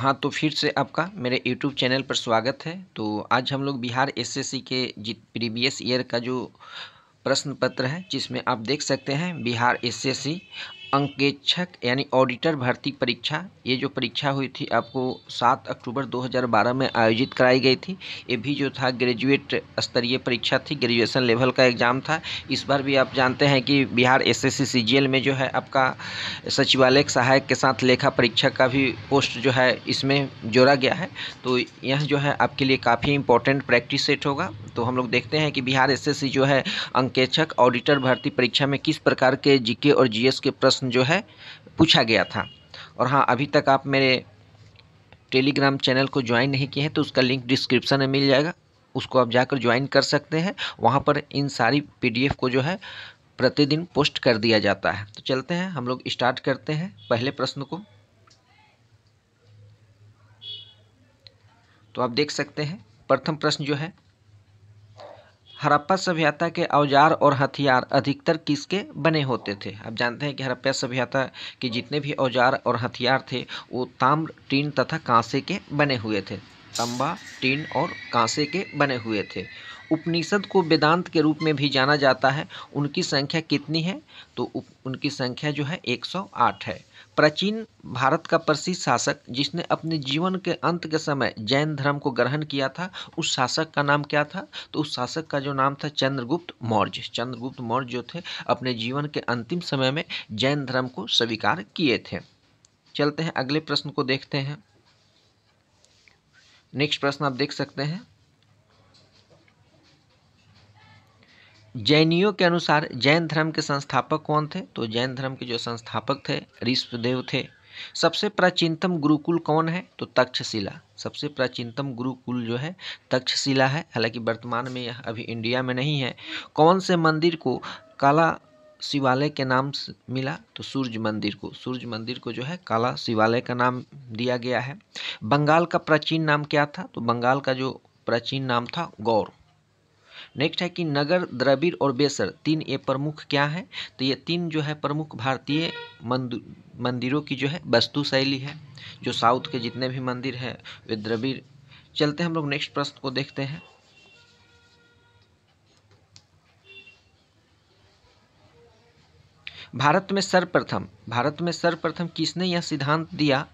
हाँ तो फिर से आपका मेरे यूट्यूब चैनल पर स्वागत है तो आज हम लोग बिहार एसएससी के जित प्रीवियस ईयर का जो प्रश्न पत्र है जिसमें आप देख सकते हैं बिहार एसएससी अंकेक्षक यानी ऑडिटर भर्ती परीक्षा ये जो परीक्षा हुई थी आपको 7 अक्टूबर 2012 में आयोजित कराई गई थी ये भी जो था ग्रेजुएट स्तरीय परीक्षा थी ग्रेजुएशन लेवल का एग्ज़ाम था इस बार भी आप जानते हैं कि बिहार एसएससी सीजीएल में जो है आपका सचिवालय सहायक के साथ लेखा परीक्षा का भी पोस्ट जो है इसमें जोड़ा गया है तो यह जो है आपके लिए काफ़ी इंपॉर्टेंट प्रैक्टिस सेट होगा तो हम लोग देखते हैं कि बिहार एस जो है अंकेक्षक ऑडिटर भर्ती परीक्षा में किस प्रकार के जी और जी के प्रश्न प्रश्न जो है पूछा गया था और हाँ अभी तक आप मेरे टेलीग्राम चैनल को ज्वाइन नहीं किए हैं तो उसका लिंक डिस्क्रिप्शन में मिल जाएगा उसको आप जाकर ज्वाइन कर सकते हैं वहाँ पर इन सारी पीडीएफ को जो है प्रतिदिन पोस्ट कर दिया जाता है तो चलते हैं हम लोग स्टार्ट करते हैं पहले प्रश्न को तो आप देख सकते हैं प्रथम प्रश्न जो है हरप्पा सभ्यता के औजार और हथियार अधिकतर किसके बने होते थे आप जानते हैं कि हरप्पा सभ्यता के जितने भी औजार और हथियार थे वो ताम्र टीन तथा कांसे के बने हुए थे तंबा टीन और कांसे के बने हुए थे उपनिषद को वेदांत के रूप में भी जाना जाता है उनकी संख्या कितनी है तो उनकी संख्या जो है 108 है प्राचीन भारत का प्रसिद्ध शासक जिसने अपने जीवन के अंत के समय जैन धर्म को ग्रहण किया था उस शासक का नाम क्या था तो उस शासक का जो नाम था चंद्रगुप्त मौर्य चंद्रगुप्त मौर्य जो थे अपने जीवन के अंतिम समय में जैन धर्म को स्वीकार किए थे चलते हैं अगले प्रश्न को देखते हैं नेक्स्ट प्रश्न आप देख सकते हैं जैनियों के अनुसार जैन धर्म के संस्थापक कौन थे तो जैन धर्म के जो संस्थापक थे ऋषभदेव थे सबसे प्राचीनतम गुरुकुल कौन है तो तक्षशिला सबसे प्राचीनतम गुरुकुल जो है तक्षशिला है हालांकि वर्तमान में यह अभी इंडिया में नहीं है कौन से मंदिर को काला शिवालय के नाम मिला तो सूर्य मंदिर को सूर्य मंदिर को जो है काला शिवालय का नाम दिया गया है बंगाल का प्राचीन नाम क्या था तो बंगाल का जो प्राचीन नाम था गौर नेक्स्ट है कि नगर द्रविड़ और बेसर तीन ये प्रमुख क्या हैं तो ये तीन जो है प्रमुख भारतीय मंदिरों की जो है वस्तु शैली है जो साउथ के जितने भी मंदिर हैं वे द्रविड़ चलते हम लोग नेक्स्ट प्रश्न को देखते हैं भारत में सर्वप्रथम भारत में सर्वप्रथम किसने यह सिद्धांत दिया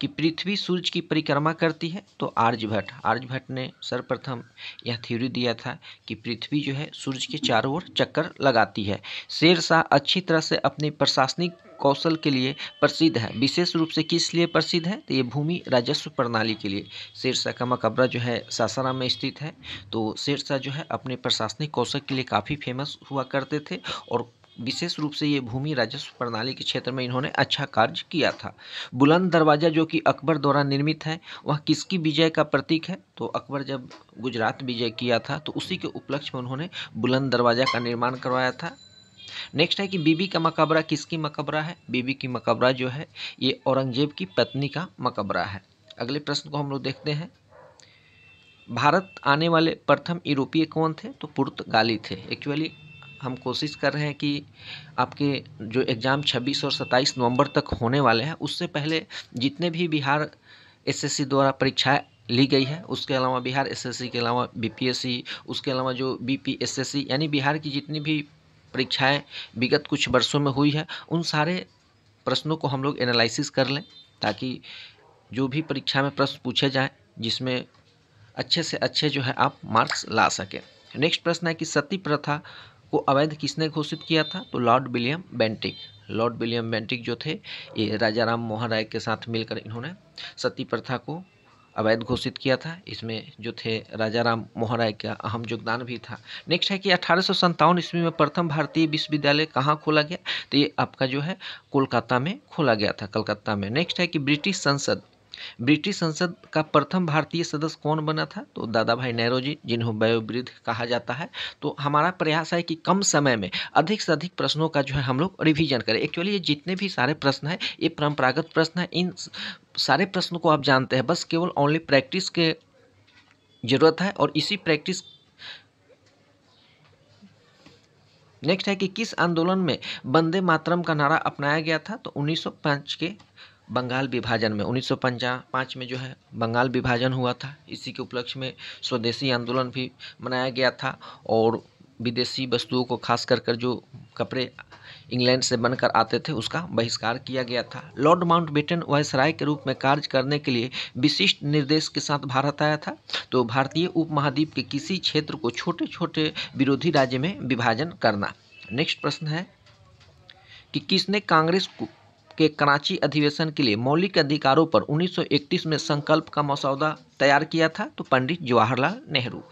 कि पृथ्वी सूर्य की परिक्रमा करती है तो आर्यभट्ट आर्यभट्ट ने सर्वप्रथम यह थ्योरी दिया था कि पृथ्वी जो है सूर्य के चारों ओर चक्कर लगाती है शेरशाह अच्छी तरह से अपने प्रशासनिक कौशल के लिए प्रसिद्ध है विशेष रूप से किस लिए प्रसिद्ध है तो ये भूमि राजस्व प्रणाली के लिए शेरशाह का मकबरा जो है सासाराम में स्थित है तो शेरशाह जो है अपने प्रशासनिक कौशल के लिए काफ़ी फेमस हुआ करते थे और विशेष रूप से ये भूमि राजस्व प्रणाली के क्षेत्र में इन्होंने अच्छा कार्य किया था बुलंद दरवाज़ा जो कि अकबर द्वारा निर्मित है वह किसकी विजय का प्रतीक है तो अकबर जब गुजरात विजय किया था तो उसी के उपलक्ष्य में उन्होंने बुलंद दरवाज़ा का निर्माण करवाया था नेक्स्ट है कि बीबी का मकबरा किसकी मकबरा है बीबी की मकबरा जो है ये औरंगजेब की पत्नी का मकबरा है अगले प्रश्न को हम लोग देखते हैं भारत आने वाले प्रथम यूरोपीय कौन थे तो पुर्तगाली थे एक्चुअली हम कोशिश कर रहे हैं कि आपके जो एग्ज़ाम छब्बीस और सत्ताईस नवंबर तक होने वाले हैं उससे पहले जितने भी बिहार एसएससी द्वारा परीक्षाएँ ली गई है उसके अलावा बिहार एसएससी के अलावा बीपीएससी उसके अलावा जो बीपीएसएससी यानी बिहार की जितनी भी परीक्षाएं विगत कुछ वर्षों में हुई है उन सारे प्रश्नों को हम लोग एनालिसिस कर लें ताकि जो भी परीक्षा में प्रश्न पूछे जाएँ जिसमें अच्छे से अच्छे जो है आप मार्क्स ला सकें नेक्स्ट प्रश्न है कि सती प्रथा को अवैध किसने घोषित किया था तो lord William Bentinck lord William Bentinck जो थे ये राजा राम मोहन राय के साथ मिलकर इन्होंने सती प्रथा को अवैध घोषित किया था इसमें जो थे राजा राम मोहन राय का अहम योगदान भी था नेक्स्ट है कि अठारह ईस्वी में प्रथम भारतीय विश्वविद्यालय कहाँ खोला गया तो ये आपका जो है कोलकाता में खोला गया था कलकत्ता में नेक्स्ट है कि ब्रिटिश संसद ब्रिटिश संसद का प्रथम भारतीय सदस्य कौन बना था तो दादा भाई नेहरू जी जिन्हों वयोवृद्ध कहा जाता है तो हमारा प्रयास है कि कम समय में अधिक से अधिक प्रश्नों का जो है हम लोग रिविजन करें एक्चुअली ये जितने भी सारे प्रश्न हैं ये परंपरागत प्रश्न हैं इन सारे प्रश्नों को आप जानते हैं बस केवल ओनली प्रैक्टिस के ज़रूरत है और इसी प्रैक्टिस नेक्स्ट है कि किस आंदोलन में वंदे मातरम का नारा अपनाया गया था तो 1905 के बंगाल विभाजन में उन्नीस सौ पाँच में जो है बंगाल विभाजन हुआ था इसी के उपलक्ष्य में स्वदेशी आंदोलन भी मनाया गया था और विदेशी वस्तुओं को खास कर कर जो कपड़े इंग्लैंड से बनकर आते थे उसका बहिष्कार किया गया था लॉर्ड माउंटबेटन वायसराय के रूप में कार्य करने के लिए विशिष्ट निर्देश के साथ भारत आया था तो भारतीय उपमहाद्वीप के किसी क्षेत्र को छोटे छोटे विरोधी राज्य में विभाजन करना नेक्स्ट प्रश्न है कि किसने कांग्रेस के कराची अधिवेशन के लिए मौलिक अधिकारों पर 1931 में संकल्प का मसौदा तैयार किया था तो पंडित जवाहरलाल नेहरू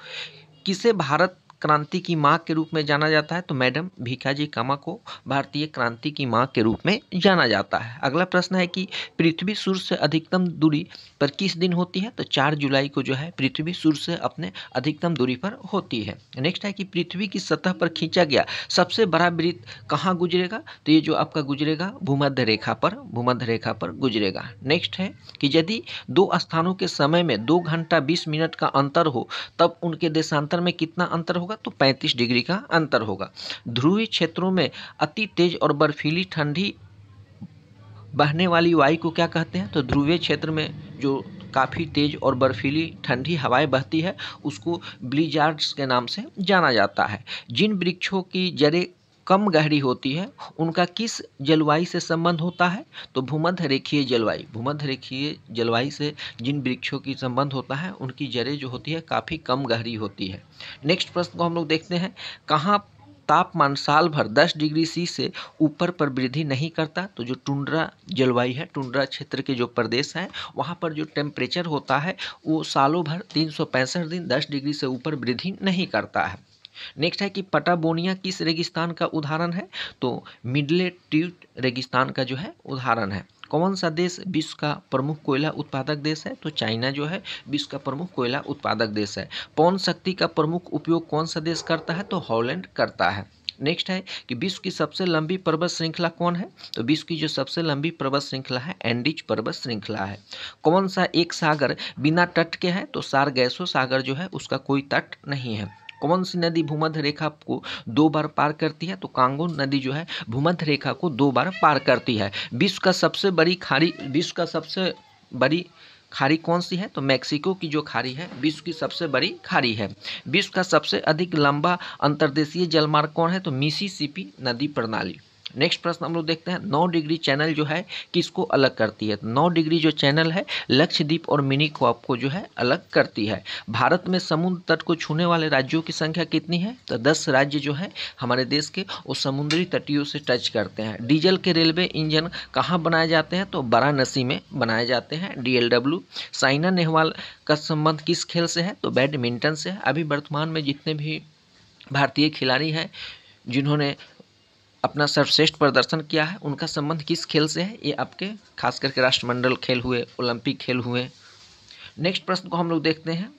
किसे भारत क्रांति की माँ के रूप में जाना जाता है तो मैडम भीखाजी कामा को भारतीय क्रांति की माँ के रूप में जाना जाता है अगला प्रश्न है कि पृथ्वी सूर्य से अधिकतम दूरी पर किस दिन होती है तो चार जुलाई को जो है पृथ्वी सूर्य से अपने अधिकतम दूरी पर होती है नेक्स्ट है कि पृथ्वी की सतह पर खींचा गया सबसे बड़ा वृत्त कहाँ गुजरेगा तो ये जो आपका गुजरेगा भूमध्य रेखा पर भूमध्य रेखा पर गुजरेगा नेक्स्ट है कि यदि दो स्थानों के समय में दो घंटा बीस मिनट का अंतर हो तब उनके देशांतर में कितना अंतर हो होगा तो 35 डिग्री का अंतर होगा ध्रुवीय क्षेत्रों में अति तेज और बर्फीली ठंडी बहने वाली वायु को क्या कहते हैं तो ध्रुवीय क्षेत्र में जो काफ़ी तेज़ और बर्फीली ठंडी हवाएं बहती है उसको ब्लीजार्ड्स के नाम से जाना जाता है जिन वृक्षों की जड़ें कम गहरी होती है उनका किस जलवायु से संबंध होता है तो भूमध्य रेखीय जलवायु भूमध्य रेखीय जलवायु से जिन वृक्षों की संबंध होता है उनकी जड़ें जो होती है काफ़ी कम गहरी होती है नेक्स्ट प्रश्न को हम लोग देखते हैं कहाँ तापमान साल भर 10 डिग्री सी से ऊपर पर वृद्धि नहीं करता तो जो टुंड्रा जलवायु है टुंड्रा क्षेत्र के जो प्रदेश हैं वहाँ पर जो टेम्परेचर होता है वो सालों भर तीन दिन 10 डिग्री से ऊपर वृद्धि नहीं करता है नेक्स्ट है कि पटाबोनिया किस रेगिस्तान का उदाहरण है तो मिडले ट्यूट रेगिस्तान का जो है उदाहरण है कौन सा देश विश्व का प्रमुख कोयला उत्पादक देश है तो चाइना जो है विश्व का प्रमुख कोयला उत्पादक देश है पौन शक्ति का प्रमुख उपयोग कौन सा देश करता है तो हॉलैंड करता है नेक्स्ट है कि विश्व की सबसे लंबी पर्वत श्रृंखला कौन है तो विश्व की जो सबसे लंबी पर्वत श्रृंखला है एंडिज पर्वत श्रृंखला है कौन सा एक सागर बिना तट के है तो सार गैसो सागर जो है उसका कोई तट नहीं है कौन सी नदी भूमध्य रेखा को दो बार पार करती है तो कांगो नदी जो है भूमध्य रेखा को दो बार पार करती है विश्व का सबसे बड़ी खाड़ी विश्व का सबसे बड़ी खाड़ी कौन सी है तो मैक्सिको की जो खाड़ी है विश्व की सबसे बड़ी खाड़ी है विश्व का सबसे अधिक लंबा अंतर्देशीय जलमार्ग कौन है तो मिसिसिपी नदी प्रणाली नेक्स्ट प्रश्न हम लोग देखते हैं नौ डिग्री चैनल जो है किसको अलग करती है नौ डिग्री जो चैनल है लक्षद्वीप और मिनी को को जो है अलग करती है भारत में समुद्र तट को छूने वाले राज्यों की संख्या कितनी है तो दस राज्य जो है हमारे देश के वो समुद्री तटियों से टच करते हैं डीजल के रेलवे इंजन कहाँ बनाए जाते हैं तो वाराणसी में बनाए जाते हैं डी साइना नेहवाल का संबंध किस खेल से है तो बैडमिंटन से है अभी वर्तमान में जितने भी भारतीय खिलाड़ी हैं जिन्होंने अपना सर्वश्रेष्ठ प्रदर्शन किया है उनका संबंध किस खेल से है ये आपके खास करके राष्ट्रमंडल खेल हुए ओलंपिक खेल हुए नेक्स्ट प्रश्न को हम लोग देखते हैं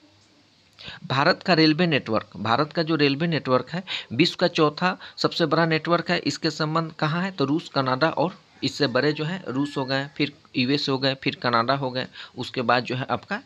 भारत का रेलवे नेटवर्क भारत का जो रेलवे नेटवर्क है विश्व का चौथा सबसे बड़ा नेटवर्क है इसके संबंध कहाँ है तो रूस कनाडा और इससे बड़े जो है रूस हो गए फिर यूएस हो गए फिर कनाडा हो गए उसके बाद जो है आपका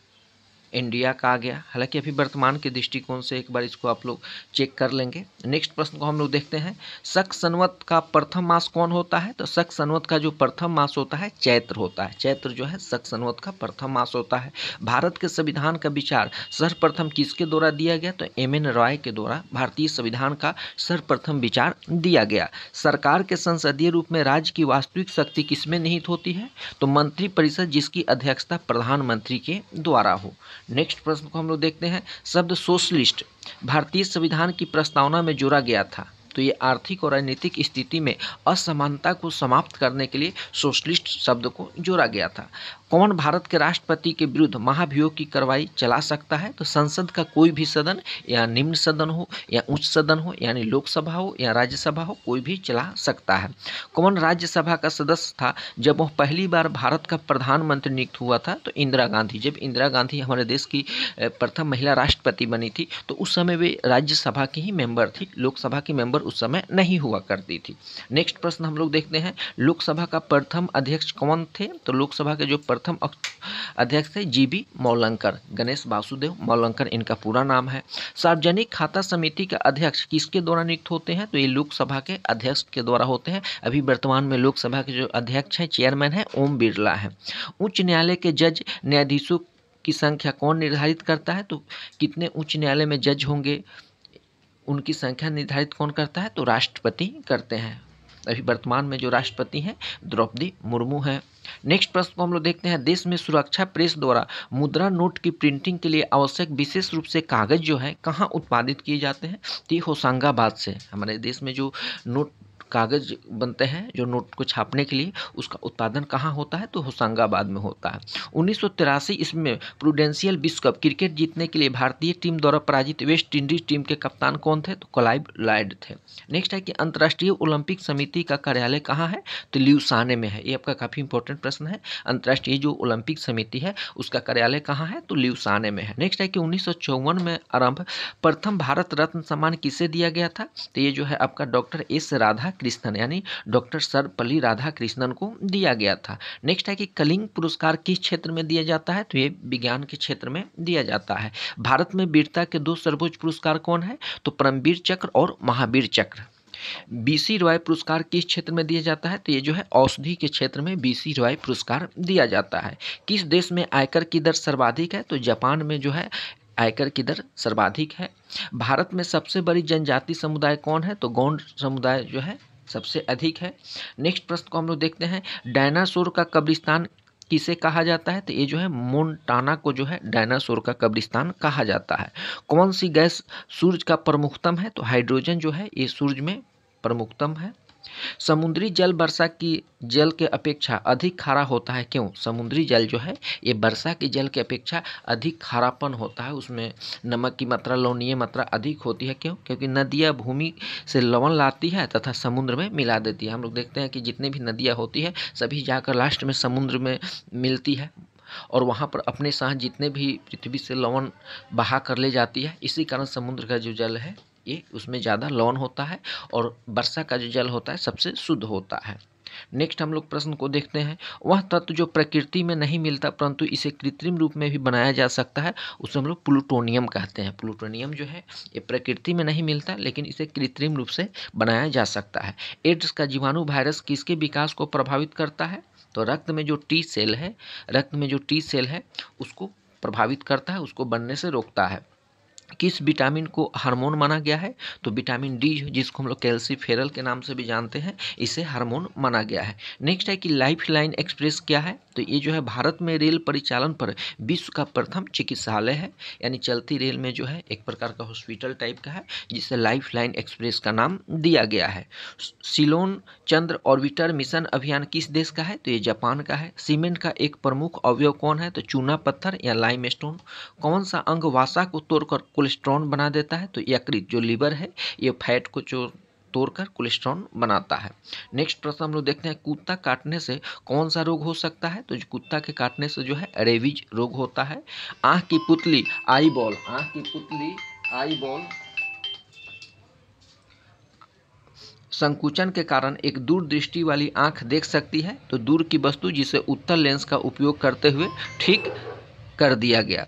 इंडिया का आ गया हालांकि अभी वर्तमान के दृष्टिकोण से एक बार इसको आप लोग चेक कर लेंगे नेक्स्ट प्रश्न को हम लोग देखते हैं शक सनवत का प्रथम मास कौन होता है तो शक सनवत का जो प्रथम मास होता है चैत्र होता है चैत्र जो है शक सनवत का प्रथम मास होता है भारत के संविधान का विचार सर्वप्रथम किसके द्वारा दिया गया तो एम एन रॉय के द्वारा भारतीय संविधान का सर्वप्रथम विचार दिया गया सरकार के संसदीय रूप में राज्य की वास्तविक शक्ति किसमें निहित होती है तो मंत्रिपरिषद जिसकी अध्यक्षता प्रधानमंत्री के द्वारा हो नेक्स्ट प्रश्न को हम लोग देखते हैं शब्द सोशलिस्ट भारतीय संविधान की प्रस्तावना में जोड़ा गया था तो ये आर्थिक और राजनीतिक स्थिति में असमानता को समाप्त करने के लिए सोशलिस्ट शब्द को जोड़ा गया था कौन भारत के राष्ट्रपति के विरुद्ध महाभियोग की कार्रवाई चला सकता है तो संसद का कोई भी सदन या निम्न सदन हो या उच्च सदन हो यानी लोकसभा हो या राज्यसभा हो कोई भी चला सकता है कौन राज्यसभा का सदस्य था जब वह पहली बार भारत का प्रधानमंत्री नियुक्त हुआ था तो इंदिरा गांधी जब इंदिरा गांधी हमारे देश की प्रथम महिला राष्ट्रपति बनी थी तो उस समय वे राज्यसभा की ही मेंबर थी लोकसभा की मेंबर उस समय नहीं हुआ करती थी नेक्स्ट प्रश्न हम लोग देखते हैं लोकसभा का प्रथम अध्यक्ष कौन थे तो लोकसभा के जो प्रथम अध्यक्ष थे जी बी मौलंकर गणेश वासुदेव मौलंकर इनका पूरा नाम है सार्वजनिक खाता समिति का अध्यक्ष किसके द्वारा नियुक्त होते हैं तो ये लोकसभा के अध्यक्ष के द्वारा होते हैं अभी वर्तमान में लोकसभा के जो अध्यक्ष हैं चेयरमैन हैं ओम बिरला हैं उच्च न्यायालय के जज न्यायाधीशों की संख्या कौन निर्धारित करता है तो कितने उच्च न्यायालय में जज होंगे उनकी संख्या निर्धारित कौन करता है तो राष्ट्रपति करते हैं अभी वर्तमान में जो राष्ट्रपति हैं द्रौपदी मुर्मू हैं नेक्स्ट प्रश्न को हम लोग देखते हैं देश में सुरक्षा प्रेस द्वारा मुद्रा नोट की प्रिंटिंग के लिए आवश्यक विशेष रूप से कागज जो है कहाँ उत्पादित किए जाते हैं तो ये होशंगाबाद से हमारे देश में जो नोट कागज़ बनते हैं जो नोट को छापने के लिए उसका उत्पादन कहाँ होता है तो होशंगाबाद में होता है उन्नीस सौ तिरासी इसमें प्रूडेंशियल विश्व कप क्रिकेट जीतने के लिए भारतीय टीम द्वारा पराजित वेस्ट इंडीज टीम के कप्तान कौन थे तो कोलाइव लाइड थे नेक्स्ट है कि अंतर्राष्ट्रीय ओलंपिक समिति का कार्यालय कहाँ है तो ल्यूसाने में है ये आपका काफ़ी इंपॉर्टेंट प्रश्न है अंतर्राष्ट्रीय जो ओलंपिक समिति है उसका कार्यालय कहाँ है तो ल्यूसाने में है नेक्स्ट है कि उन्नीस में आरंभ प्रथम भारत रत्न सम्मान किसे दिया गया था तो ये जो है आपका डॉक्टर एस राधा कृष्णन यानी डॉक्टर सर्वपल्ली राधा कृष्णन को दिया गया था नेक्स्ट है कि कलिंग पुरस्कार किस क्षेत्र में दिया जाता है तो ये विज्ञान के क्षेत्र में दिया जाता है भारत में वीरता के दो सर्वोच्च पुरस्कार कौन है तो परमवीर चक्र और महावीर चक्र बीसी रॉय पुरस्कार किस क्षेत्र में दिया जाता है तो ये जो है औषधि के क्षेत्र में बीसी रॉय पुरस्कार दिया जाता है किस देश में आयकर की दर सर्वाधिक है तो जापान में जो है आयकर की दर सर्वाधिक है भारत में सबसे बड़ी जनजाति समुदाय कौन है तो गौंड समुदाय जो है सबसे अधिक है नेक्स्ट प्रश्न को हम लोग देखते हैं डायनासोर का कब्रिस्तान किसे कहा जाता है तो ये जो है मोन्टाना को जो है डायनासोर का कब्रिस्तान कहा जाता है कौन सी गैस सूर्य का प्रमुखतम है तो हाइड्रोजन जो है ये सूर्य में प्रमुखतम है समुद्री जल वर्षा की जल के अपेक्षा अधिक खारा होता है क्यों समुद्री जल जो है ये वर्षा के जल के अपेक्षा अधिक खारापन होता है उसमें नमक की मात्रा लवणीय मात्रा अधिक होती है क्यों क्योंकि नदियाँ भूमि से लवण लाती है तथा समुद्र में मिला देती है हम लोग देखते हैं कि जितनी भी नदियाँ होती है सभी जाकर लास्ट में समुद्र में मिलती है और वहाँ पर अपने साथ जितने भी पृथ्वी से लवण बहा कर ले जाती है इसी कारण समुद्र का जो जल है ये उसमें ज़्यादा लॉन होता है और वर्षा का जो जल होता है सबसे शुद्ध होता है नेक्स्ट हम लोग प्रश्न को देखते हैं वह तत्व जो प्रकृति में नहीं मिलता परंतु इसे कृत्रिम रूप में भी बनाया जा सकता है उसे हम लोग प्लूटोनियम कहते हैं प्लूटोनियम जो है ये प्रकृति में नहीं मिलता लेकिन इसे कृत्रिम रूप से बनाया जा सकता है एड्स का जीवाणु वायरस किसके विकास को प्रभावित करता है तो रक्त में जो टी सेल है रक्त में जो टी सेल है उसको प्रभावित करता है उसको बनने से रोकता है किस विटामिन को हार्मोन माना गया है तो विटामिन डी जिसको हम लोग कैल्सीफेरल के नाम से भी जानते हैं इसे हार्मोन माना गया है नेक्स्ट है कि लाइफ लाइन एक्सप्रेस क्या है तो ये जो है भारत में रेल परिचालन पर विश्व का प्रथम चिकित्सालय है यानी चलती रेल में जो है एक प्रकार का हॉस्पिटल टाइप का है जिसे लाइफ लाइन एक्सप्रेस का नाम दिया गया है सिलोन चंद्र ऑर्बिटर मिशन अभियान किस देश का है तो ये जापान का है सीमेंट का एक प्रमुख अवयव कौन है तो चूना पत्थर या लाइम कौन सा अंग वासा को तोड़कर कोलेस्ट्रॉल बना देता है तो यकृत जो लीवर है ये फैट को जो तोड़कर कोलेस्ट्रॉल बनाता है नेक्स्ट प्रश्न हम लोग देखते हैं कुत्ता काटने से कौन सा रोग हो सकता है तो कुत्ता के काटने से जो है रेबीज रोग होता है आँख की पुतली आई बॉल आँख की पुतली आई बॉल संकुचन के कारण एक दूर दृष्टि वाली आंख देख सकती है तो दूर की वस्तु जिसे उत्तर लेंस का उपयोग करते हुए ठीक कर दिया गया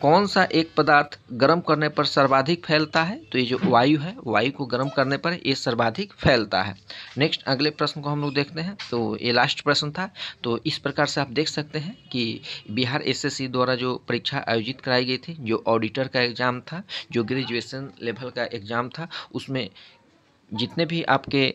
कौन सा एक पदार्थ गर्म करने पर सर्वाधिक फैलता है तो ये जो वायु है वायु को गर्म करने पर ये सर्वाधिक फैलता है नेक्स्ट अगले प्रश्न को हम लोग देखते हैं तो ये लास्ट प्रश्न था तो इस प्रकार से आप देख सकते हैं कि बिहार एसएससी द्वारा जो परीक्षा आयोजित कराई गई थी जो ऑडिटर का एग्ज़ाम था जो ग्रेजुएसन लेवल का एग्ज़ाम था उसमें जितने भी आपके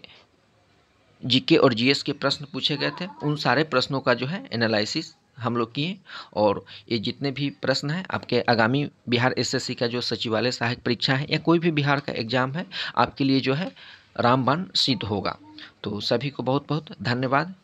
जीके और जीएस के प्रश्न पूछे गए थे उन सारे प्रश्नों का जो है एनालिसिस हम लोग किए और ये जितने भी प्रश्न हैं आपके आगामी बिहार एसएससी का जो सचिवालय सहायक परीक्षा है या कोई भी बिहार का एग्ज़ाम है आपके लिए जो है रामबाण सिद्ध होगा तो सभी को बहुत बहुत धन्यवाद